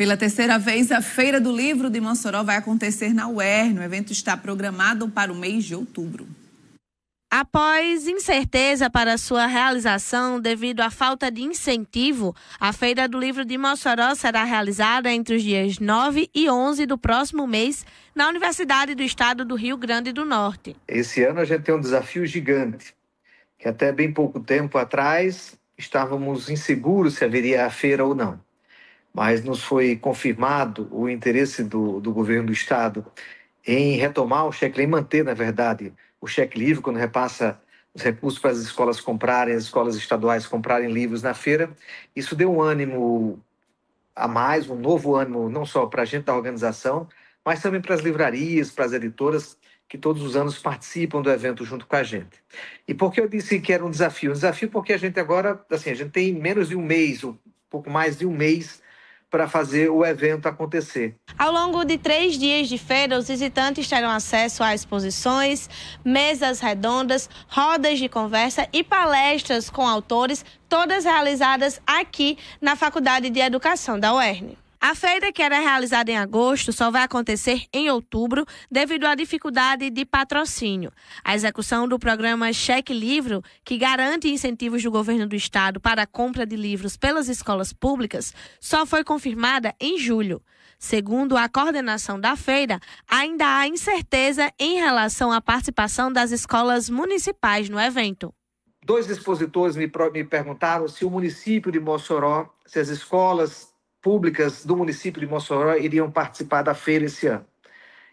Pela terceira vez, a Feira do Livro de Mossoró vai acontecer na UERN. O evento está programado para o mês de outubro. Após incerteza para sua realização devido à falta de incentivo, a Feira do Livro de Mossoró será realizada entre os dias 9 e 11 do próximo mês na Universidade do Estado do Rio Grande do Norte. Esse ano a gente tem um desafio gigante, que até bem pouco tempo atrás estávamos inseguros se haveria a feira ou não mas nos foi confirmado o interesse do, do governo do Estado em retomar o cheque, em manter, na verdade, o cheque livre, quando repassa os recursos para as escolas comprarem, as escolas estaduais comprarem livros na feira. Isso deu um ânimo a mais, um novo ânimo, não só para a gente da organização, mas também para as livrarias, para as editoras que todos os anos participam do evento junto com a gente. E por que eu disse que era um desafio? Um desafio porque a gente agora, assim, a gente tem menos de um mês, um pouco mais de um mês para fazer o evento acontecer. Ao longo de três dias de feira, os visitantes terão acesso a exposições, mesas redondas, rodas de conversa e palestras com autores, todas realizadas aqui na Faculdade de Educação da UERN. A feira, que era realizada em agosto, só vai acontecer em outubro devido à dificuldade de patrocínio. A execução do programa Cheque Livro, que garante incentivos do governo do estado para a compra de livros pelas escolas públicas, só foi confirmada em julho. Segundo a coordenação da feira, ainda há incerteza em relação à participação das escolas municipais no evento dois expositores me, perguntaram se o município de Mossoró, se as escolas públicas do município de Mossoró iriam participar da feira esse ano.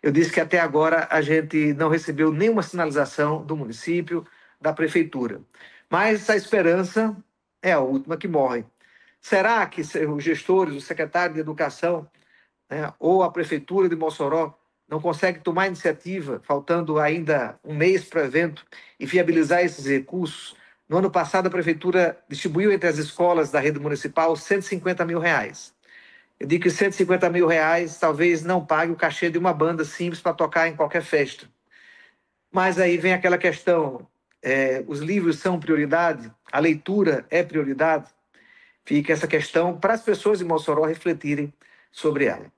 Eu disse que até agora a gente não recebeu nenhuma sinalização do município, da prefeitura. Mas a esperança é a última que morre. Será que os gestores, o secretário de Educação né, ou a prefeitura de Mossoró não consegue tomar iniciativa, faltando ainda um mês para o evento, e viabilizar esses recursos? No ano passado, a prefeitura distribuiu entre as escolas da rede municipal 150 mil reais. Eu digo que 150 mil reais talvez não pague o cachê de uma banda simples para tocar em qualquer festa. Mas aí vem aquela questão: é, os livros são prioridade? A leitura é prioridade? Fica essa questão para as pessoas em Mossoró refletirem sobre ela.